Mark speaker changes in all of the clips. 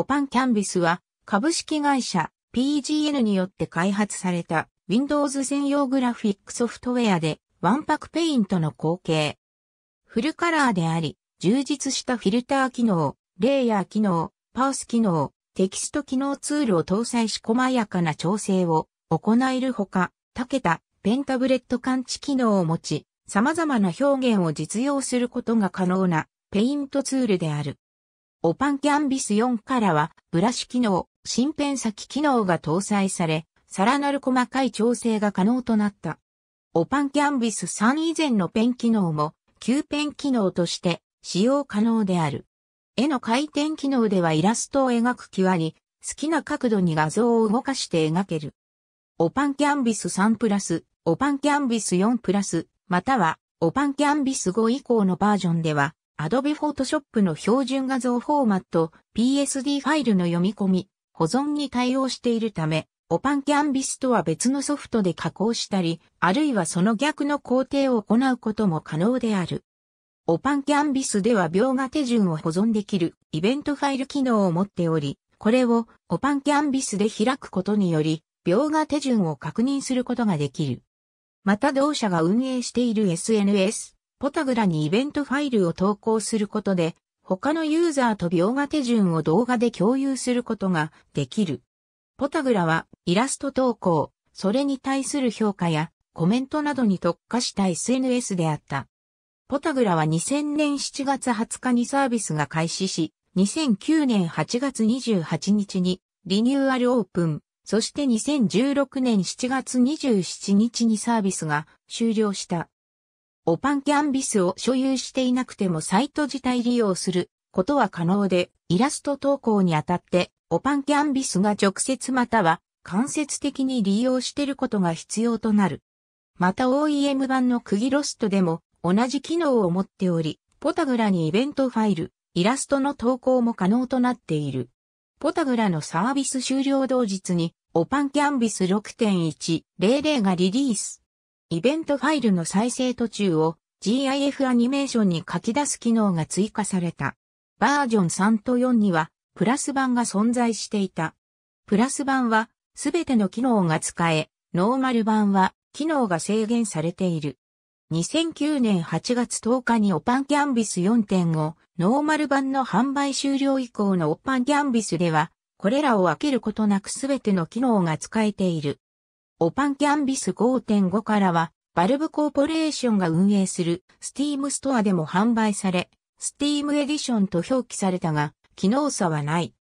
Speaker 1: ポパンキャンビスは株式会社 PGN によって開発された Windows 専用グラフィックソフトウェアでワンパクペイントの後継。フルカラーであり、充実したフィルター機能、レイヤー機能、パース機能、テキスト機能ツールを搭載し細やかな調整を行えるほか、たけたペンタブレット感知機能を持ち、様々な表現を実用することが可能なペイントツールである。オパンキャンビス4からは、ブラシ機能、新ペン先機能が搭載され、さらなる細かい調整が可能となった。オパンキャンビス3以前のペン機能も、旧ペン機能として使用可能である。絵の回転機能ではイラストを描く際に、好きな角度に画像を動かして描ける。オパンキャンビス3プラス、オパンキャンビス4プラス、または、オパンキャンビス5以降のバージョンでは、Adobe Photoshop の標準画像フォーマット PSD ファイルの読み込み、保存に対応しているため、オパンキャンビスとは別のソフトで加工したり、あるいはその逆の工程を行うことも可能である。オパンキャンビスでは描画手順を保存できるイベントファイル機能を持っており、これをオパンキャンビスで開くことにより、描画手順を確認することができる。また同社が運営している SNS、ポタグラにイベントファイルを投稿することで、他のユーザーと描画手順を動画で共有することができる。ポタグラはイラスト投稿、それに対する評価やコメントなどに特化した SNS であった。ポタグラは2000年7月20日にサービスが開始し、2009年8月28日にリニューアルオープン、そして2016年7月27日にサービスが終了した。オパンキャンビスを所有していなくてもサイト自体利用することは可能で、イラスト投稿にあたって、オパンキャンビスが直接または間接的に利用していることが必要となる。また OEM 版のクギロストでも同じ機能を持っており、ポタグラにイベントファイル、イラストの投稿も可能となっている。ポタグラのサービス終了同日に、オパンキャンビス6.100がリリース。イベントファイルの再生途中を GIF アニメーションに書き出す機能が追加された。バージョン3と4にはプラス版が存在していた。プラス版はすべての機能が使え、ノーマル版は機能が制限されている。2009年8月10日にオパンキャンビス4.5ノーマル版の販売終了以降のオパンキャンビスでは、これらを分けることなくすべての機能が使えている。オパンキャンビス5.5からは、バルブコーポレーションが運営するスティームストアでも販売され、スティームエディションと表記されたが、機能差はない。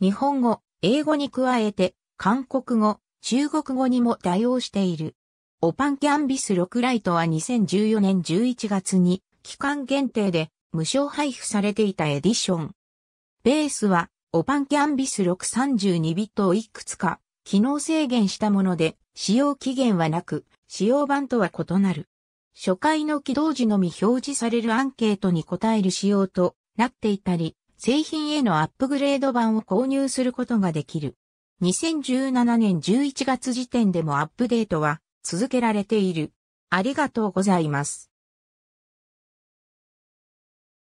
Speaker 1: 日本語、英語に加えて、韓国語、中国語にも対応している。オパンキャンビス6ライトは2014年11月に期間限定で無償配布されていたエディション。ベースはオパンキャンビス632ビットをいくつか機能制限したもので使用期限はなく、使用版とは異なる。初回の起動時のみ表示されるアンケートに答える仕様となっていたり、製品へのアップグレード版を購入することができる。2017年11月時点でもアップデートは続けられている。ありがとうございます。